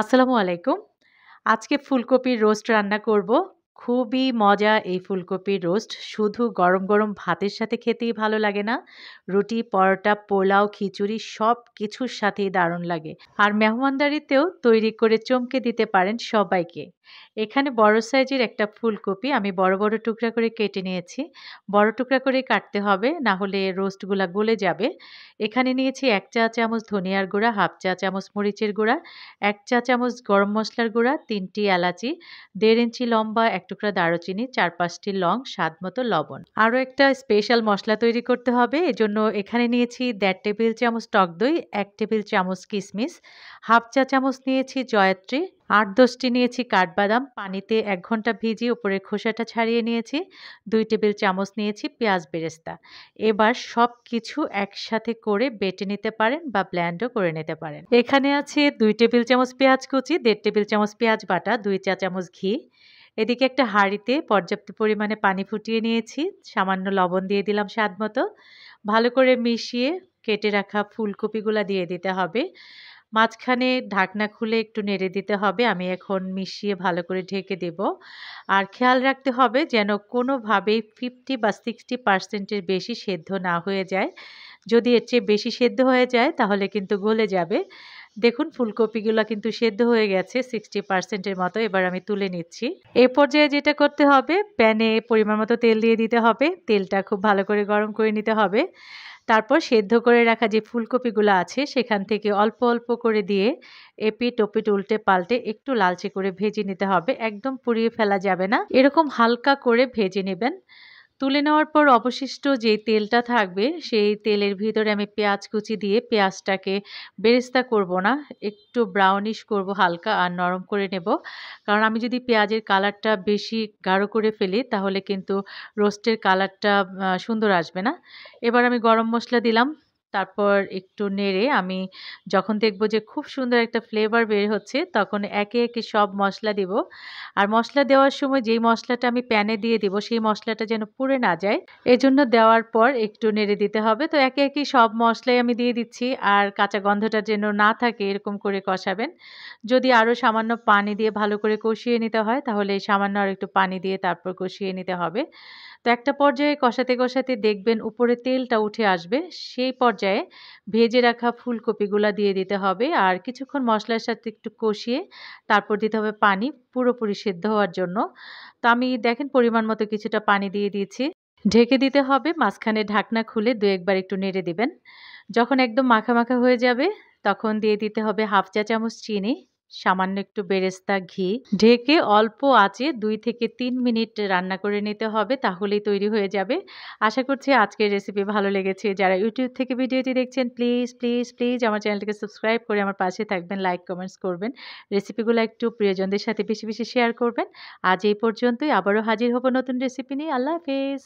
আসসালামু আলাইকুম আজকে ফুলকপির রোস্ট রান্না করব খুবই মজা এই ফুলকপির রোস্ট শুধু গরম গরম ভাতের সাথে খেতেই ভালো লাগে না রুটি পরোটা পোলাও খিচুড়ি সব কিছুর সাথেই দারুণ লাগে আর মেহমানদারিতেও তৈরি করে চমকে দিতে পারেন সবাইকে এখানে বড় সাইজের একটা ফুলকপি আমি বড় বড় টুকরা করে কেটে নিয়েছি বড় টুকরা করে কাটতে হবে না হলে রোস্টগুলা গলে যাবে এখানে নিয়েছি এক চা চামচ ধনিয়ার গুঁড়া হাফ চা চামচ মরিচের গুঁড়া এক চা চামচ গরম মশলার গুঁড়া তিনটি এলাচি দেড় ইঞ্চি লম্বা এক টুকরা দারুচিনি চার পাঁচটি লং স্বাদ মতো লবণ আরও একটা স্পেশাল মশলা তৈরি করতে হবে এজন্য এখানে নিয়েছি দেড় টেবিল চামচ টক দই এক টেবিল চামচ কিশমিশ হাফ চা চামচ নিয়েছি জয়ত্রী আট দশটি নিয়েছি কাঠবাদাম পানিতে এক ঘন্টা ভিজিয়ে উপরে খোসাটা ছাড়িয়ে নিয়েছি দুই টেবিল চামচ নিয়েছি পেঁয়াজ বেরেস্তা এবার সব কিছু একসাথে করে বেটে নিতে পারেন বা ব্ল্যান্ডও করে নিতে পারেন এখানে আছে দুই টেবিল চামচ পেঁয়াজ কুচি দেড় টেবিল চামচ পেঁয়াজ বাটা দুই চা চামচ ঘি এদিকে একটা হাঁড়িতে পর্যাপ্ত পরিমাণে পানি ফুটিয়ে নিয়েছি সামান্য লবণ দিয়ে দিলাম স্বাদ মতো ভালো করে মিশিয়ে কেটে রাখা ফুলকপিগুলা দিয়ে দিতে হবে মাঝখানে ঢাকনা খুলে একটু নেড়ে দিতে হবে আমি এখন মিশিয়ে ভালো করে ঢেকে দেব আর খেয়াল রাখতে হবে যেন কোনোভাবেই ফিফটি বা সিক্সটি পার্সেন্টের বেশি সেদ্ধ না হয়ে যায় যদি এর চেয়ে বেশি সেদ্ধ হয়ে যায় তাহলে কিন্তু গলে যাবে দেখুন ফুলকপিগুলো কিন্তু সেদ্ধ হয়ে গেছে সিক্সটি পার্সেন্টের মতো এবার আমি তুলে নিচ্ছি এ পর্যায়ে যেটা করতে হবে প্যানে পরিমাণ মতো তেল দিয়ে দিতে হবে তেলটা খুব ভালো করে গরম করে নিতে হবে তারপর সেদ্ধ করে রাখা যে ফুলকপিগুলো আছে সেখান থেকে অল্প অল্প করে দিয়ে এপি টপি উল্টে পাল্টে একটু লালচে করে ভেজে নিতে হবে একদম পুড়িয়ে ফেলা যাবে না এরকম হালকা করে ভেজে নেবেন তুলে নেওয়ার পর অবশিষ্ট যে তেলটা থাকবে সেই তেলের ভিতরে আমি পেঁয়াজ কুচি দিয়ে পেঁয়াজটাকে বেরেস্তা করব না একটু ব্রাউনিশ করব হালকা আর নরম করে নেব কারণ আমি যদি পেঁয়াজের কালারটা বেশি গাঢ় করে ফেলি তাহলে কিন্তু রোস্টের কালারটা সুন্দর আসবে না এবার আমি গরম মশলা দিলাম তারপর একটু নেড়ে আমি যখন দেখব যে খুব সুন্দর একটা ফ্লেভার বের হচ্ছে তখন একে একে সব মশলা দেব আর মশলা দেওয়ার সময় যেই মশলাটা আমি প্যানে দিয়ে দেব সেই মশলাটা যেন পুড়ে না যায় এজন্য দেওয়ার পর একটু নেড়ে দিতে হবে তো একে একে সব মশলাই আমি দিয়ে দিচ্ছি আর কাঁচা গন্ধটা যেন না থাকে এরকম করে কষাবেন যদি আরও সামান্য পানি দিয়ে ভালো করে কষিয়ে নিতে হয় তাহলে সামান্য আর একটু পানি দিয়ে তারপর কষিয়ে নিতে হবে তো একটা পর্যায়ে কষাতে কষাতে দেখবেন উপরে তেলটা উঠে আসবে সেই পর্যায়ে পর্যায়ে ভেজে রাখা ফুলকপিগুলো দিয়ে দিতে হবে আর কিছুক্ষণ মশলার সাথে একটু কষিয়ে তারপর দিতে হবে পানি পুরোপুরি সেদ্ধ হওয়ার জন্য তো আমি দেখেন পরিমাণ মতো কিছুটা পানি দিয়ে দিয়েছি ঢেকে দিতে হবে মাঝখানে ঢাকনা খুলে দু একবার একটু নেড়ে দিবেন যখন একদম মাখা মাখা হয়ে যাবে তখন দিয়ে দিতে হবে হাফ চা চামচ চিনি সামান্য একটু বেরেস্তা ঘি ঢেকে অল্প আঁচে দুই থেকে তিন মিনিট রান্না করে নিতে হবে তাহলেই তৈরি হয়ে যাবে আশা করছি আজকের রেসিপি ভালো লেগেছে যারা ইউটিউব থেকে ভিডিওটি দেখছেন প্লিজ প্লিজ প্লিজ আমার চ্যানেলটিকে সাবস্ক্রাইব করে আমার পাশে থাকবেন লাইক কমেন্টস করবেন রেসিপিগুলো একটু প্রিয়জনদের সাথে বেশি বেশি শেয়ার করবেন আজ এই পর্যন্তই আবারও হাজির হব নতুন রেসিপি নিয়ে আল্লাহ হাফিজ